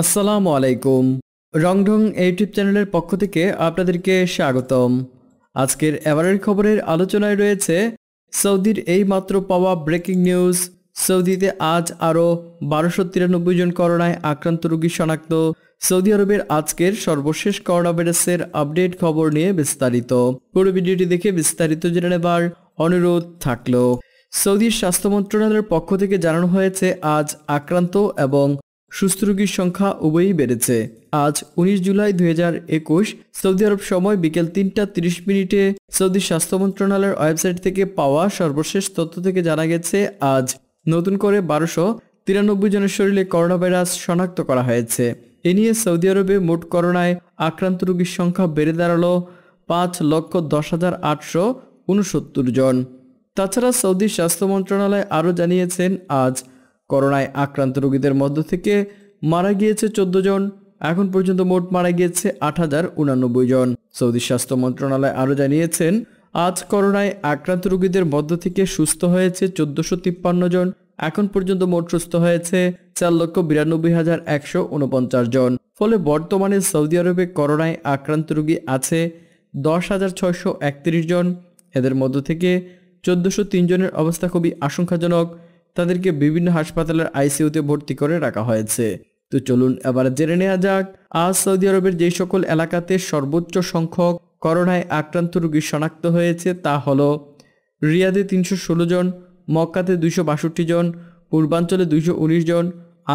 আসসালামু আলাইকুম রংঢং ইউটিউব চ্যানেলের পক্ষ থেকে আপনাদেরকে স্বাগতম আজকের এবারের খবরের আলোচনায় রয়েছে সৌদির এই মাত্র পাওয়া ব্রেকিং নিউজ সৌদিতে আজ আরও বারোশো তিরানব্বই জন করোনায় আক্রান্ত রোগী শনাক্ত সৌদি আরবের আজকের সর্বশেষ করোনা ভাইরাসের আপডেট খবর নিয়ে বিস্তারিত পুরো ভিডিওটি দেখে বিস্তারিত জেনে নেবার অনুরোধ থাকলো সৌদির স্বাস্থ্য মন্ত্রণালয়ের পক্ষ থেকে জানানো হয়েছে আজ আক্রান্ত এবং সুস্থ রোগীর সংখ্যা উভয়ই বেড়েছে আজ উনিশ জুলাই দুই সৌদি আরব সময় বিকেল তিনটা তিরিশ মিনিটে সৌদি স্বাস্থ্য মন্ত্রণালয়ের ওয়েবসাইট থেকে পাওয়া সর্বশেষ তথ্য থেকে জানা গেছে আজ নতুন করে বারোশো তিরানব্বই জনের শরীরে করোনা ভাইরাস শনাক্ত করা হয়েছে এ নিয়ে সৌদি আরবে মোট করোনায় আক্রান্ত রোগীর সংখ্যা বেড়ে দাঁড়ালো পাঁচ লক্ষ দশ হাজার আটশো উনসত্তর জন তাছাড়া সৌদি স্বাস্থ্য মন্ত্রণালয় আরও জানিয়েছেন আজ করোনায় আক্রান্ত রোগীদের মধ্য থেকে মারা গিয়েছে চোদ্দ জন এখন পর্যন্ত মোট মারা গিয়েছে আট হাজার উনানব্বই জন সৌদি স্বাস্থ্য মন্ত্রণালয় আরও জানিয়েছেন আজ করোনায় আক্রান্ত রোগীদের মধ্য থেকে সুস্থ হয়েছে চোদ্দশো তিপ্পান্ন জন এখন পর্যন্ত মোট সুস্থ হয়েছে চার লক্ষ বিরানব্বই হাজার একশো উনপঞ্চাশ জন ফলে বর্তমানে সৌদি আরবে করোনায় আক্রান্ত রোগী আছে দশ হাজার ছয়শো একত্রিশ জন এদের মধ্য থেকে চোদ্দশো তিন জনের অবস্থা খুবই আশঙ্কাজনক তাদেরকে বিভিন্ন হাসপাতালের আইসিইউতে ভর্তি করে রাখা হয়েছে তো চলুন এবার জেনে নেওয়া যাক আজ সৌদি আরবের যে সকল এলাকাতে সর্বোচ্চ সংখ্যক করোনায় আক্রান্ত রোগী শনাক্ত হয়েছে তা হল রিয়াদে তিনশো ষোলো জন মক্কাতে দুইশো বাষট্টি জন পূর্বাঞ্চলে দুইশো উনিশ জন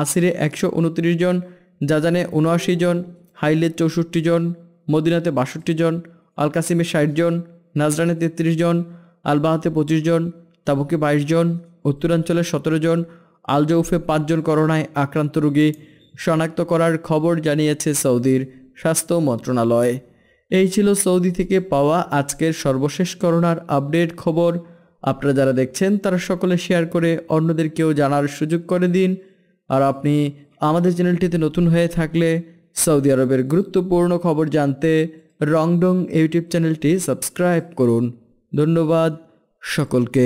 আসিরে একশো উনত্রিশ জন জাজানে উনআশি জন হাইলে চৌষট্টি জন মদিনাতে বাষট্টি জন আলকাসিমে ষাট জন নাজরানে তেত্রিশ জন আলবাহাতে পঁচিশ জন তাবুকে বাইশ জন উত্তরাঞ্চলে সতেরো জন আলজৌফে পাঁচজন করোনায় আক্রান্ত রোগী শনাক্ত করার খবর জানিয়েছে সৌদির স্বাস্থ্য মন্ত্রণালয় এই ছিল সৌদি থেকে পাওয়া আজকের সর্বশেষ করোনার আপডেট খবর আপনারা যারা দেখছেন তারা সকলে শেয়ার করে অন্যদেরকেও জানার সুযোগ করে দিন আর আপনি আমাদের চ্যানেলটিতে নতুন হয়ে থাকলে সৌদি আরবের গুরুত্বপূর্ণ খবর জানতে রংডং ইউটিউব চ্যানেলটি সাবস্ক্রাইব করুন ধন্যবাদ সকলকে